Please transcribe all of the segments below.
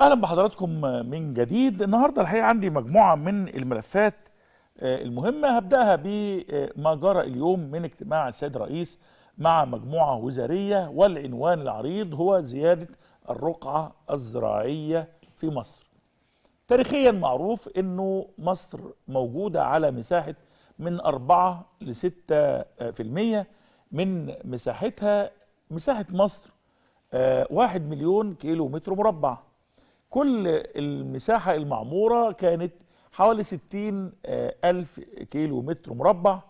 اهلا بحضراتكم من جديد النهارده الحقيقه عندي مجموعه من الملفات آه، المهمه هبداها بما جرى اليوم من اجتماع السيد الرئيس مع مجموعه وزاريه والعنوان العريض هو زياده الرقعه الزراعيه في مصر. تاريخيا معروف انه مصر موجوده على مساحه من 4 ل 6% من مساحتها مساحه مصر 1 آه، مليون كيلو متر مربع. كل المساحة المعمورة كانت حوالي 60 آه، ألف كيلو متر مربع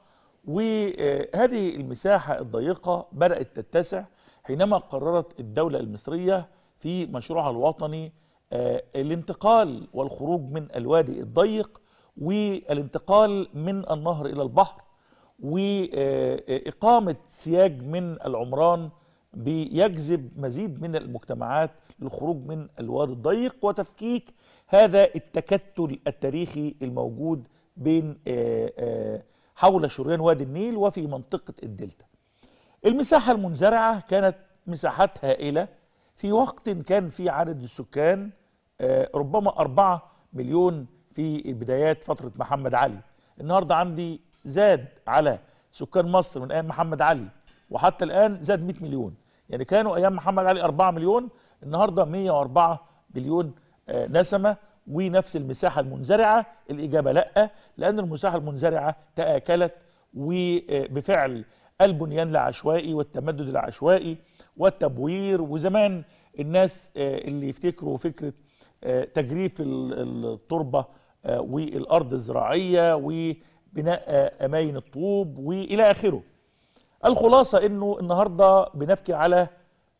وهذه المساحة الضيقة بدأت تتسع حينما قررت الدولة المصرية في مشروعها الوطني آه، الانتقال والخروج من الوادي الضيق والانتقال من النهر إلى البحر وإقامة سياج من العمران بيجذب مزيد من المجتمعات للخروج من الوادي الضيق وتفكيك هذا التكتل التاريخي الموجود بين آه، آه، حول شريان وادي النيل وفي منطقة الدلتا المساحة المنزرعة كانت مساحات هائلة في وقت كان في عدد السكان آه، ربما أربعة مليون في بدايات فترة محمد علي النهاردة عندي زاد على سكان مصر من أيام محمد علي وحتى الآن زاد 100 مليون يعني كانوا ايام محمد علي 4 مليون النهارده 104 مليون آه، نسمه ونفس المساحه المنزرعه الاجابه لا لان المساحه المنزرعه تاكلت وبفعل البنيان العشوائي والتمدد العشوائي والتبوير وزمان الناس آه، اللي يفتكروا فكره آه، تجريف التربه والارض الزراعيه وبناء اماين الطوب والى اخره الخلاصة انه النهاردة بنبكي على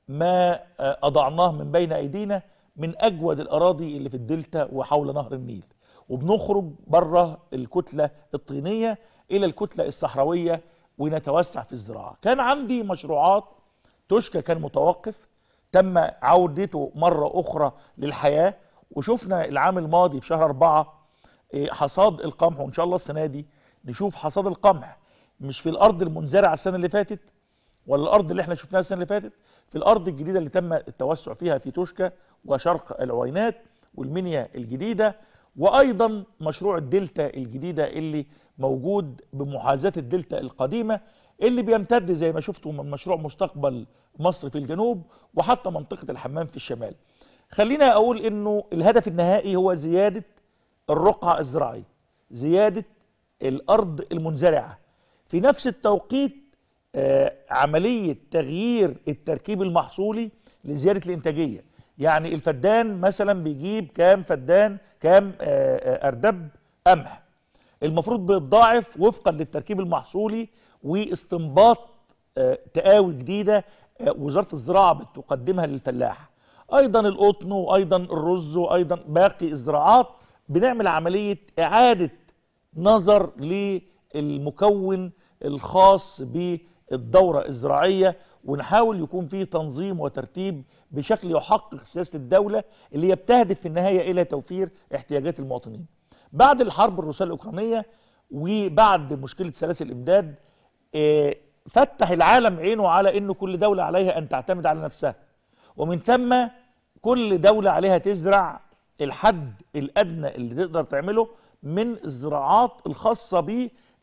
ما آه، اضعناه من بين ايدينا من اجود الاراضي اللي في الدلتا وحول نهر النيل وبنخرج بره الكتلة الطينية الى الكتلة الصحراوية ونتوسع في الزراعة كان عندي مشروعات توشكا كان متوقف تم عودته مرة أخرى للحياة وشفنا العام الماضي في شهر أربعة آه، حصاد القمح وإن شاء الله السنة دي نشوف حصاد القمح مش في الارض المنزرعه السنه اللي فاتت ولا الارض اللي احنا شفناها السنه اللي فاتت في الارض الجديده اللي تم التوسع فيها في توشكا وشرق العوينات والمنيا الجديده وايضا مشروع الدلتا الجديده اللي موجود بمحاذاه الدلتا القديمه اللي بيمتد زي ما شفتوا من مشروع مستقبل مصر في الجنوب وحتى منطقه الحمام في الشمال. خلينا اقول انه الهدف النهائي هو زياده الرقعه الزراعيه، زياده الارض المنزرعه في نفس التوقيت آه، عملية تغيير التركيب المحصولي لزيادة الإنتاجية يعني الفدان مثلا بيجيب كام فدان كام آه، آه، أردب قمح المفروض بيتضاعف وفقا للتركيب المحصولي واستنباط تقاوي جديدة وزارة الزراعة بتقدمها للفلاح أيضا القطن وأيضا الرز وأيضا باقي الزراعات بنعمل عملية إعادة نظر للمكون الخاص بالدورة الزراعية ونحاول يكون فيه تنظيم وترتيب بشكل يحقق سياسة الدولة اللي هي بتهدف في النهاية إلى توفير احتياجات المواطنين بعد الحرب الروسية الأوكرانية وبعد مشكلة سلاسل الإمداد آه، فتح العالم عينه على أن كل دولة عليها أن تعتمد على نفسها ومن ثم كل دولة عليها تزرع الحد الأدنى اللي تقدر تعمله من الزراعات الخاصة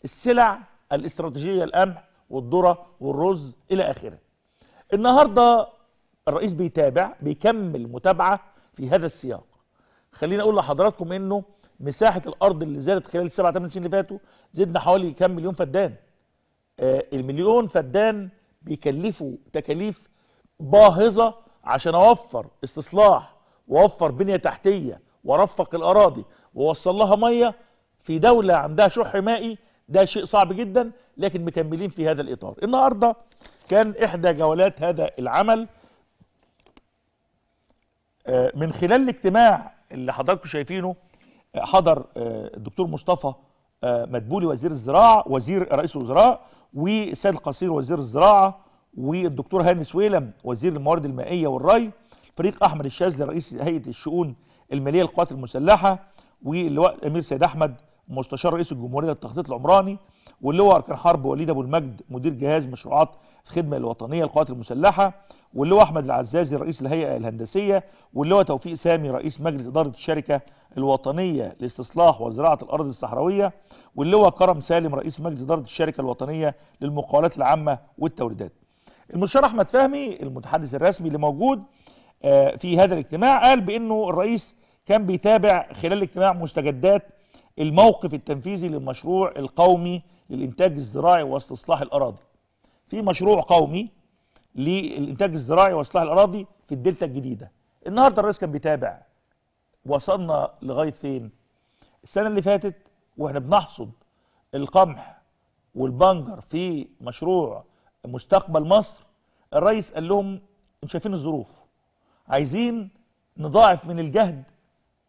بالسلع الاستراتيجيه القمح والذره والرز الى اخره. النهارده الرئيس بيتابع بيكمل متابعه في هذا السياق. خليني اقول لحضراتكم انه مساحه الارض اللي زادت خلال السبع ثمان سنين اللي فاتوا زدنا حوالي كام مليون فدان. آه المليون فدان بيكلفوا تكاليف باهظه عشان اوفر استصلاح واوفر بنيه تحتيه وارفق الاراضي واوصل لها ميه في دوله عندها شح مائي ده شيء صعب جدا لكن مكملين في هذا الإطار النهاردة كان إحدى جولات هذا العمل آه، من خلال الاجتماع اللي حضراتكم شايفينه آه، حضر آه، الدكتور مصطفى مدبولي وزير الزراعة وزير رئيس الوزراء والسيد القصير وزير الزراعة والدكتور هاني سويلم وزير الموارد المائية والري فريق أحمد الشاذلي رئيس هيئة الشؤون المالية للقوات المسلحة واللواء الأمير سيد أحمد مستشار رئيس الجمهوريه للتخطيط العمراني واللواء اركان حرب وليد ابو المجد مدير جهاز مشروعات الخدمه الوطنيه للقوات المسلحه واللواء احمد العزازي رئيس الهيئه الهندسيه واللواء توفيق سامي رئيس مجلس اداره الشركه الوطنيه لاستصلاح وزراعه الارض الصحراويه واللواء كرم سالم رئيس مجلس اداره الشركه الوطنيه للمقاولات العامه والتوريدات. المستشار احمد فهمي المتحدث الرسمي اللي موجود آه، في هذا الاجتماع قال بانه الرئيس كان بيتابع خلال الاجتماع مستجدات الموقف التنفيذي للمشروع القومي للإنتاج الزراعي واستصلاح الأراضي في مشروع قومي للإنتاج الزراعي واستصلاح الأراضي في الدلتا الجديدة النهاردة الرئيس كان بيتابع وصلنا لغاية فين السنة اللي فاتت وإحنا بنحصد القمح والبنجر في مشروع مستقبل مصر الرئيس قال لهم انتوا شايفين الظروف عايزين نضاعف من الجهد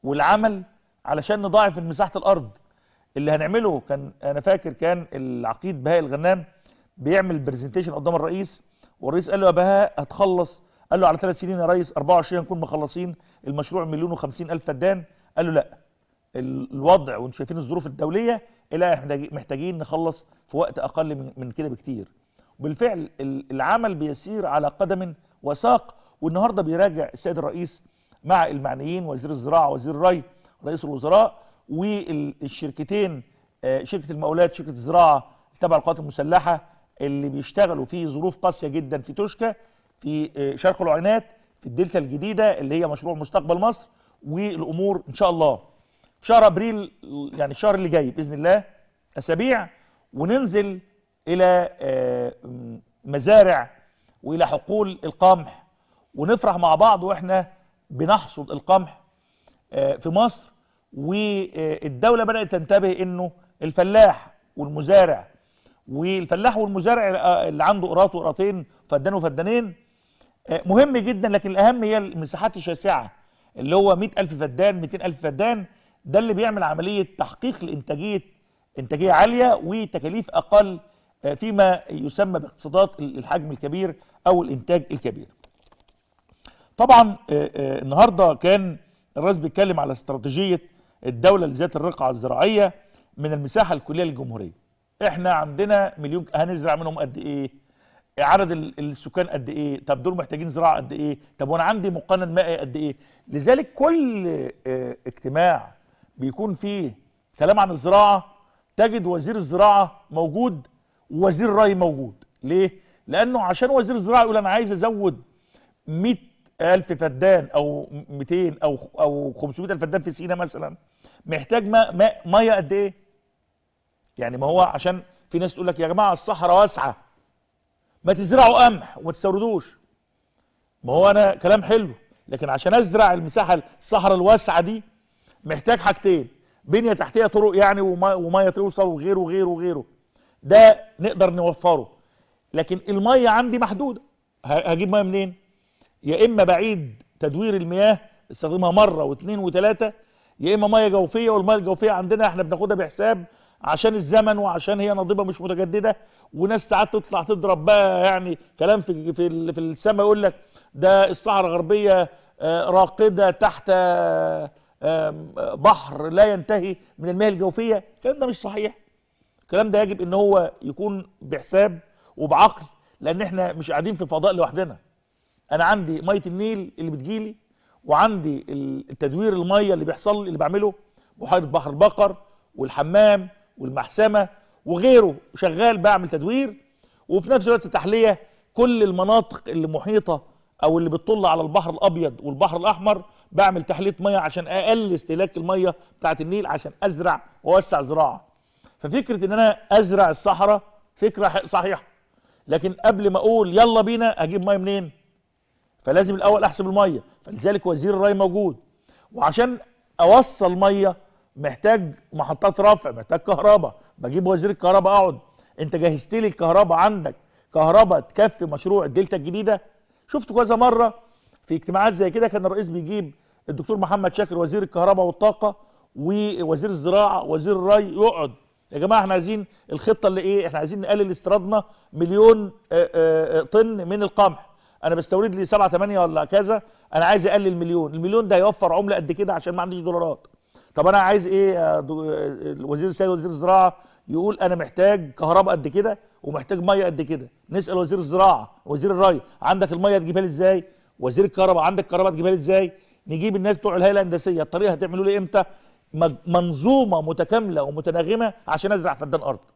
والعمل علشان نضاعف من مساحه الارض اللي هنعمله كان انا فاكر كان العقيد بهاء الغنام بيعمل برزنتيشن قدام الرئيس والرئيس قال له يا بهاء هتخلص قال له على ثلاث سنين يا ريس 24 هنكون مخلصين المشروع مليون و50 الف فدان قال له لا الوضع وانتم شايفين الظروف الدوليه احنا محتاجين نخلص في وقت اقل من كده بكتير وبالفعل العمل بيسير على قدم وساق والنهارده بيراجع السيد الرئيس مع المعنيين وزير الزراعه وزير الري رئيس الوزراء والشركتين آه، شركه المقاولات شركه الزراعه تبع القوات المسلحه اللي بيشتغلوا في ظروف قاسيه جدا في توشكا في آه، شرق العينات في الدلتا الجديده اللي هي مشروع مستقبل مصر والامور ان شاء الله في شهر ابريل يعني الشهر اللي جاي باذن الله اسابيع وننزل الى آه، مزارع والى حقول القمح ونفرح مع بعض واحنا بنحصد القمح آه، في مصر والدوله بدات تنتبه انه الفلاح والمزارع والفلاح والمزارع اللي آه، عنده قراط وقراطين فدان وفدانين آه، مهم جدا لكن الاهم هي المساحات الشاسعه اللي هو 100000 فدان 200000 فدان ده اللي بيعمل عمليه تحقيق لانتاجيه انتاجيه عاليه وتكاليف اقل فيما يسمى باقتصادات الحجم الكبير او الانتاج الكبير. طبعا النهارده كان الرئيس بيتكلم على استراتيجيه الدوله لذات الرقعه الزراعيه من المساحه الكليه للجمهوريه احنا عندنا مليون هنزرع منهم قد ايه عدد السكان قد ايه طب دول محتاجين زراعه قد ايه طب وانا عندي مقنن مائي قد ايه لذلك كل آه، اجتماع بيكون فيه كلام عن الزراعه تجد وزير الزراعه موجود ووزير الري موجود ليه لانه عشان وزير الزراعه يقول انا عايز ازود 100 1000 فدان او 200 او او 500 الف فدان في سينا مثلا محتاج ماء ميه قد ايه؟ يعني ما هو عشان في ناس تقول لك يا جماعه الصحراء واسعه ما تزرعوا قمح وما تستوردوش ما هو انا كلام حلو لكن عشان ازرع المساحه الصحراء الواسعه دي محتاج حاجتين بنيه تحتيه طرق يعني وميه توصل وغيره وغيره وغيره ده نقدر نوفره لكن الميه عندي محدوده هجيب ميه منين؟ يا اما بعيد تدوير المياه استخدمها مره واثنين وثلاثه يا اما ميه جوفيه والميه الجوفيه عندنا احنا بناخدها بحساب عشان الزمن وعشان هي نضيبه مش متجدده وناس ساعات تطلع تضرب بقى يعني كلام في في في السماء يقول لك ده الصحراء الغربيه آه، راقده تحت آه، بحر لا ينتهي من المياه الجوفيه الكلام ده مش صحيح الكلام ده يجب ان هو يكون بحساب وبعقل لان احنا مش قاعدين في فضاء لوحدنا انا عندي ميه النيل اللي بتجيلي وعندي التدوير الميه اللي بيحصل لي اللي بعمله بحيره بحر البقر والحمام والمحسمه وغيره شغال بعمل تدوير وفي نفس الوقت تحليه كل المناطق اللي محيطه او اللي بتطل على البحر الابيض والبحر الاحمر بعمل تحليه ميه عشان اقل استهلاك الميه بتاعه النيل عشان ازرع واوسع زراعه ففكره ان انا ازرع الصحراء فكره صحيحه لكن قبل ما اقول يلا بينا اجيب ميه منين فلازم الاول احسب الميه فلذلك وزير الري موجود وعشان اوصل ميه محتاج محطات رفع محتاج كهرباء بجيب وزير الكهرباء اقعد انت جهزت لي الكهرباء عندك كهرباء تكفي مشروع الدلتا الجديده شفت كذا مره في اجتماعات زي كده كان الرئيس بيجيب الدكتور محمد شاكر وزير الكهرباء والطاقه ووزير الزراعه وزير الري يقعد يا جماعه احنا عايزين الخطه اللي ايه احنا عايزين نقلل استيرادنا مليون آه، آه، آه، طن من القمح انا بستورد لي 7 8 ولا كذا انا عايز اقلل مليون المليون ده هيوفر عمله قد كده عشان ما عنديش دولارات طب انا عايز ايه الوزير السيد وزير الزراعه يقول انا محتاج كهرباء قد كده ومحتاج ميه قد كده نسال وزير الزراعه وزير الري عندك الميه تجيبها لي ازاي وزير الكهرباء عندك كهرباء تجيبها لي ازاي نجيب الناس بتوع الهيئه الهندسيه الطريقه هتعملوا لي امتى منظومه متكامله ومتناغمه عشان ازرع فدان ارض